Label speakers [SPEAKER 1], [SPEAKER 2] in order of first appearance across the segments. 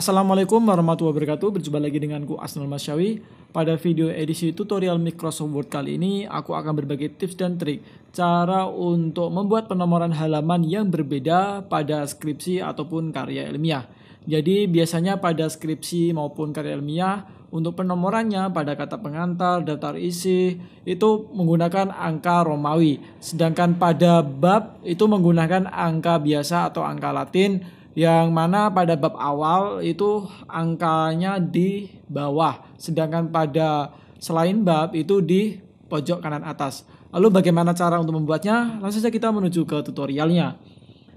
[SPEAKER 1] Assalamualaikum warahmatullahi wabarakatuh Berjumpa lagi denganku Asnul Masyawi Pada video edisi tutorial Microsoft Word kali ini Aku akan berbagi tips dan trik Cara untuk membuat penomoran halaman yang berbeda pada skripsi ataupun karya ilmiah Jadi biasanya pada skripsi maupun karya ilmiah Untuk penomorannya pada kata pengantar, daftar isi Itu menggunakan angka Romawi Sedangkan pada bab itu menggunakan angka biasa atau angka Latin yang mana pada bab awal itu angkanya di bawah sedangkan pada selain bab itu di pojok kanan atas. Lalu bagaimana cara untuk membuatnya? Langsung saja kita menuju ke tutorialnya.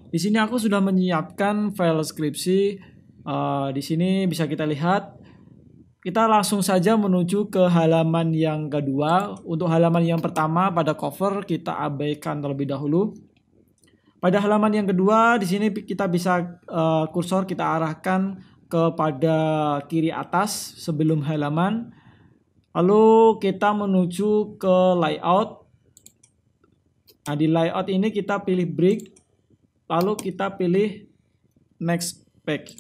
[SPEAKER 1] Di sini aku sudah menyiapkan file skripsi. Uh, di sini bisa kita lihat kita langsung saja menuju ke halaman yang kedua. Untuk halaman yang pertama pada cover kita abaikan terlebih dahulu. Pada halaman yang kedua, di sini kita bisa uh, kursor kita arahkan kepada kiri atas sebelum halaman. Lalu kita menuju ke layout. Nah, di layout ini kita pilih brick, lalu kita pilih next page.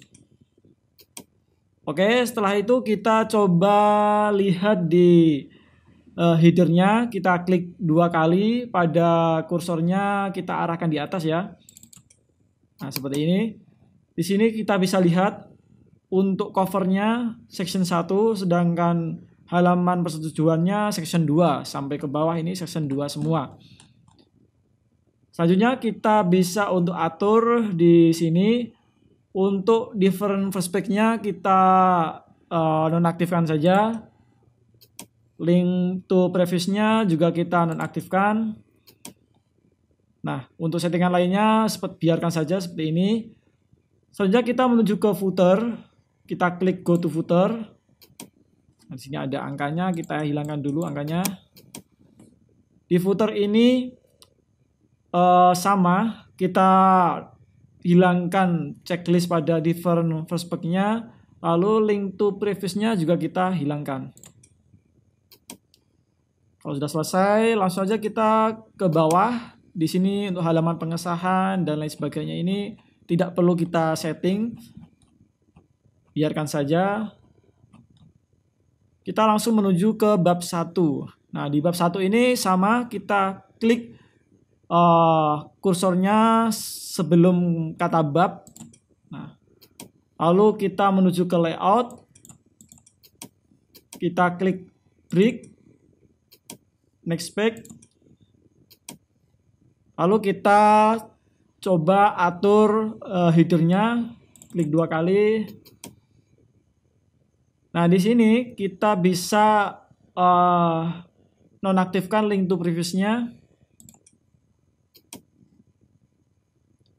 [SPEAKER 1] Oke, setelah itu kita coba lihat di uh, headernya kita klik dua kali pada kursornya kita arahkan di atas ya nah seperti ini di sini kita bisa lihat untuk covernya section 1 sedangkan halaman persetujuannya section 2 sampai ke bawah ini section 2 semua selanjutnya kita bisa untuk atur di sini untuk different perspektifnya kita uh, nonaktifkan saja Link to previousnya juga kita nonaktifkan. Nah, untuk settingan lainnya seperti biarkan saja seperti ini. Selanjutnya kita menuju ke footer, kita klik go to footer. Di sini ada angkanya, kita hilangkan dulu angkanya. Di footer ini uh, sama, kita hilangkan checklist pada different first nya lalu link to previous-nya juga kita hilangkan. Kalau sudah selesai, langsung aja kita ke bawah. Di sini untuk halaman pengesahan dan lain sebagainya ini tidak perlu kita setting. Biarkan saja. Kita langsung menuju ke bab 1. Nah, di bab 1 ini sama kita klik uh, kursornya sebelum kata bab. Nah, lalu kita menuju ke layout. Kita klik break next page lalu kita coba atur uh, headernya klik dua kali nah di sini kita bisa uh, nonaktifkan link to previousnya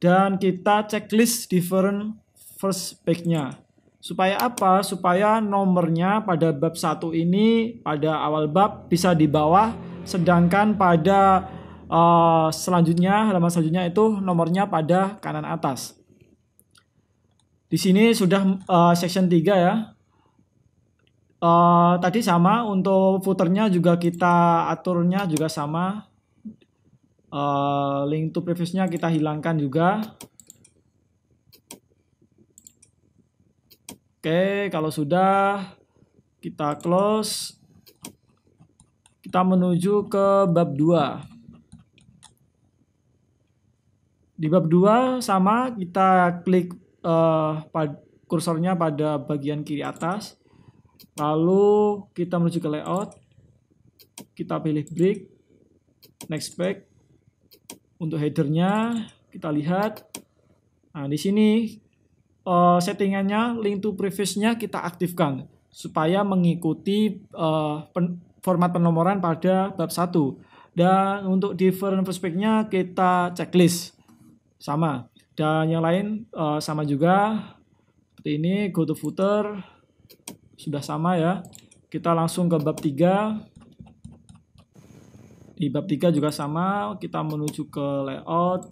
[SPEAKER 1] dan kita checklist different first page-nya. Supaya apa? Supaya nomornya pada bab satu ini pada awal bab bisa di bawah Sedangkan pada uh, selanjutnya halaman selanjutnya itu nomornya pada kanan atas. Di sini sudah uh, section 3 ya. Uh, tadi sama untuk footernya juga kita aturnya juga sama. Uh, link to previousnya kita hilangkan juga. Oke, okay, kalau sudah kita close. Kita menuju ke bab 2. Di bab 2 sama kita klik uh, pad kursornya pada bagian kiri atas. Lalu kita menuju ke layout. Kita pilih break, next page. Untuk headernya kita lihat. Nah, di sini uh, settingannya link to previousnya kita aktifkan supaya mengikuti uh, format penomoran pada bab 1. Dan untuk different prospectnya kita checklist. Sama. Dan yang lain uh, sama juga. Seperti ini go to footer sudah sama ya. Kita langsung ke bab 3. Di bab 3 juga sama, kita menuju ke layout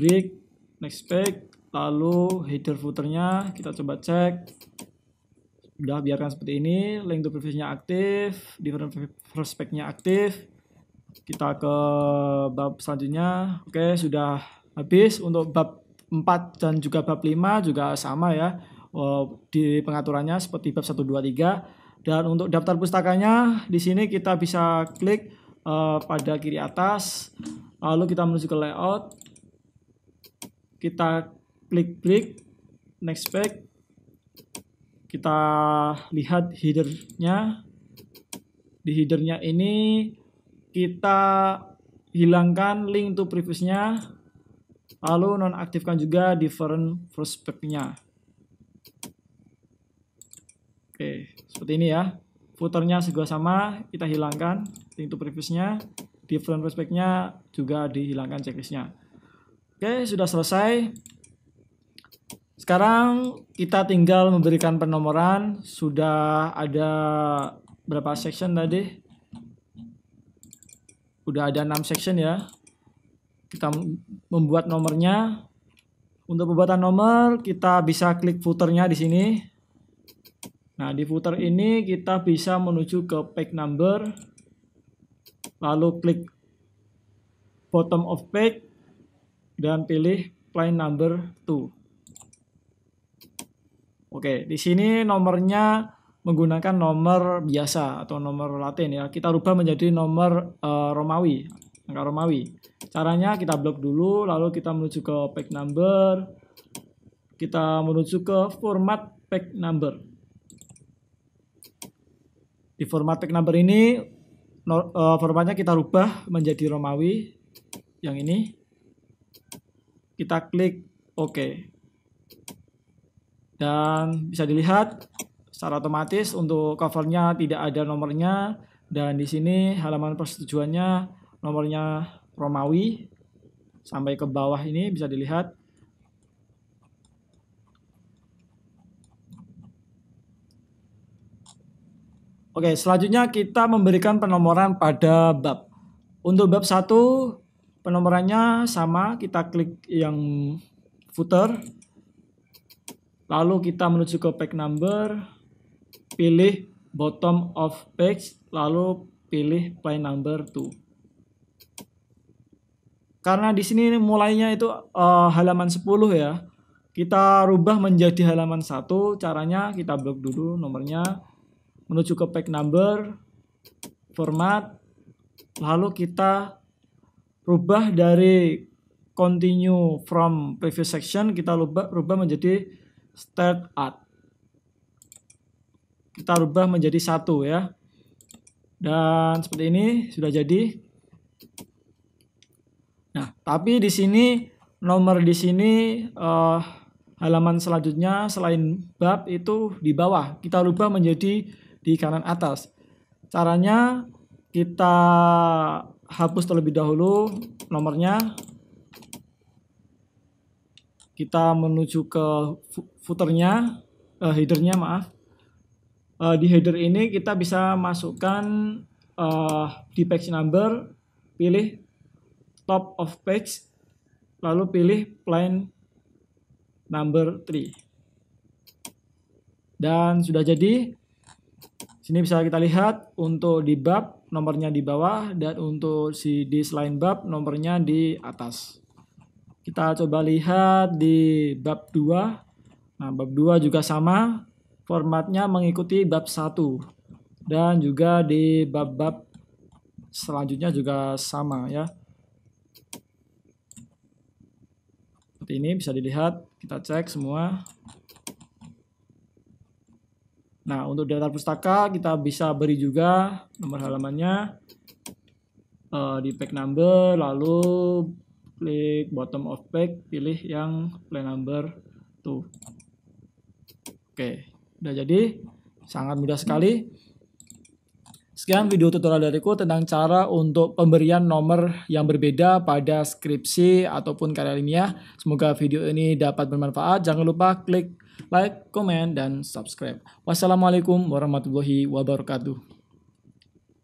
[SPEAKER 1] break, next page, lalu header footernya kita coba cek udah biarkan seperti ini link to previewnya aktif different prospeknya aktif kita ke bab selanjutnya oke sudah habis untuk bab 4 dan juga bab 5 juga sama ya eh, di pengaturannya seperti bab 1 2 3 dan untuk daftar pustakanya di sini kita bisa klik eh, pada kiri atas lalu kita menuju ke layout kita klik-klik next page kita lihat headernya di headernya ini kita hilangkan link to previousnya lalu nonaktifkan juga different prospect-nya oke seperti ini ya footernya juga sama kita hilangkan link to previousnya different prospect-nya juga dihilangkan checklist-nya oke sudah selesai sekarang kita tinggal memberikan penomoran. Sudah ada berapa section tadi? sudah ada 6 section ya. Kita membuat nomornya. Untuk pembuatan nomor, kita bisa klik footernya di sini. Nah, di footer ini kita bisa menuju ke page number. Lalu klik bottom of page dan pilih line number 2. Oke, di sini nomornya menggunakan nomor biasa atau nomor Latin ya. Kita rubah menjadi nomor uh, Romawi, angka Romawi. Caranya kita blok dulu, lalu kita menuju ke pack number. Kita menuju ke format pack number. Di format pack number ini no, uh, formatnya kita rubah menjadi Romawi yang ini. Kita klik OK. Dan bisa dilihat secara otomatis untuk covernya tidak ada nomornya dan di sini halaman persetujuannya nomornya Romawi sampai ke bawah ini bisa dilihat Oke, selanjutnya kita memberikan penomoran pada bab. Untuk bab 1 penomorannya sama, kita klik yang footer Lalu kita menuju ke page number, pilih bottom of page, lalu pilih page number 2. Karena di sini mulainya itu uh, halaman 10 ya. Kita rubah menjadi halaman 1, caranya kita blok dulu nomornya, menuju ke page number, format, lalu kita rubah dari continue from previous section, kita rubah menjadi start at. Kita rubah menjadi satu ya. Dan seperti ini sudah jadi. Nah, tapi di sini nomor di sini uh, halaman selanjutnya selain bab itu di bawah. Kita rubah menjadi di kanan atas. Caranya kita hapus terlebih dahulu nomornya kita menuju ke footernya uh, headernya maaf uh, di header ini kita bisa masukkan uh, di page number pilih top of page lalu pilih plain number 3 dan sudah jadi sini bisa kita lihat untuk di bab nomornya di bawah dan untuk si di selain bab nomornya di atas kita coba lihat di bab 2. Nah, bab 2 juga sama, formatnya mengikuti bab 1. Dan juga di bab-bab selanjutnya juga sama ya. Seperti ini bisa dilihat, kita cek semua. Nah, untuk daftar pustaka kita bisa beri juga nomor halamannya uh, di pack number, lalu klik bottom of pack pilih yang plan number 2. Oke, udah jadi. Sangat mudah sekali. Sekian video tutorial dariku tentang cara untuk pemberian nomor yang berbeda pada skripsi ataupun karya ilmiah. Semoga video ini dapat bermanfaat. Jangan lupa klik like, comment, dan subscribe. Wassalamualaikum warahmatullahi wabarakatuh.